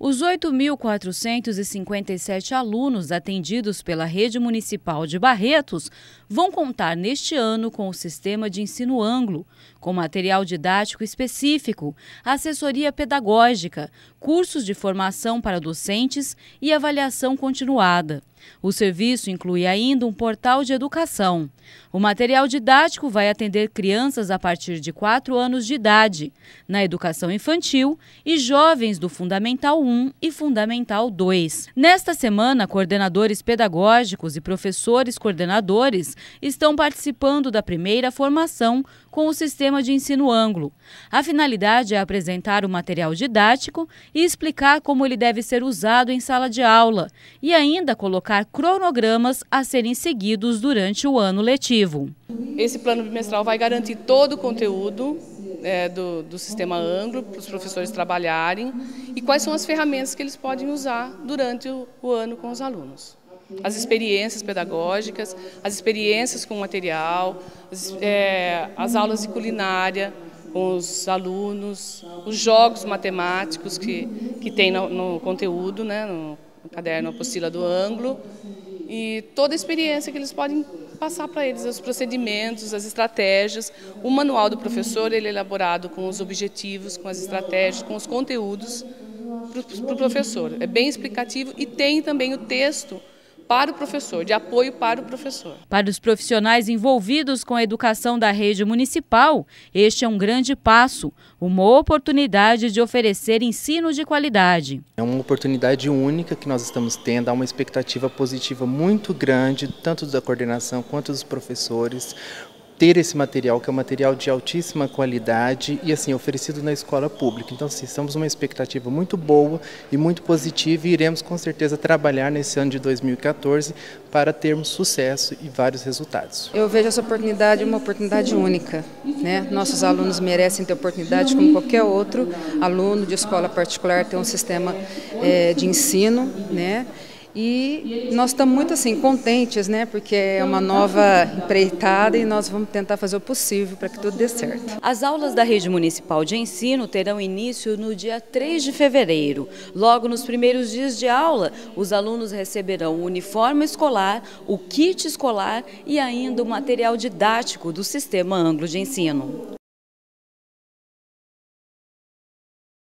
Os 8.457 alunos atendidos pela Rede Municipal de Barretos vão contar neste ano com o sistema de ensino ângulo, com material didático específico, assessoria pedagógica, cursos de formação para docentes e avaliação continuada. O serviço inclui ainda um portal de educação. O material didático vai atender crianças a partir de 4 anos de idade, na educação infantil e jovens do Fundamental 1 e Fundamental 2. Nesta semana, coordenadores pedagógicos e professores coordenadores estão participando da primeira formação com o sistema de ensino ângulo. A finalidade é apresentar o material didático e explicar como ele deve ser usado em sala de aula e ainda colocar cronogramas a serem seguidos durante o ano letivo. Esse plano bimestral vai garantir todo o conteúdo é, do, do, sistema ângulo para os professores trabalharem e quais são as ferramentas que eles podem usar durante o, o ano com os alunos as experiências pedagógicas, as experiências com material, as, é, as aulas de culinária com os alunos, os jogos matemáticos que, que tem no, no conteúdo, né, no caderno apostila do ângulo, e toda a experiência que eles podem passar para eles os procedimentos, as estratégias. O manual do professor ele é elaborado com os objetivos, com as estratégias, com os conteúdos para o pro professor. É bem explicativo e tem também o texto para o professor, de apoio para o professor. Para os profissionais envolvidos com a educação da rede municipal, este é um grande passo, uma oportunidade de oferecer ensino de qualidade. É uma oportunidade única que nós estamos tendo, há uma expectativa positiva muito grande, tanto da coordenação quanto dos professores, ter esse material, que é um material de altíssima qualidade e assim oferecido na escola pública. Então, sim, estamos uma expectativa muito boa e muito positiva e iremos com certeza trabalhar nesse ano de 2014 para termos sucesso e vários resultados. Eu vejo essa oportunidade uma oportunidade única. Né? Nossos alunos merecem ter oportunidade como qualquer outro aluno de escola particular ter um sistema é, de ensino, né? E nós estamos muito assim contentes, né? Porque é uma nova empreitada e nós vamos tentar fazer o possível para que tudo dê certo. As aulas da rede municipal de ensino terão início no dia 3 de fevereiro. Logo nos primeiros dias de aula, os alunos receberão o uniforme escolar, o kit escolar e ainda o material didático do sistema anglo de ensino.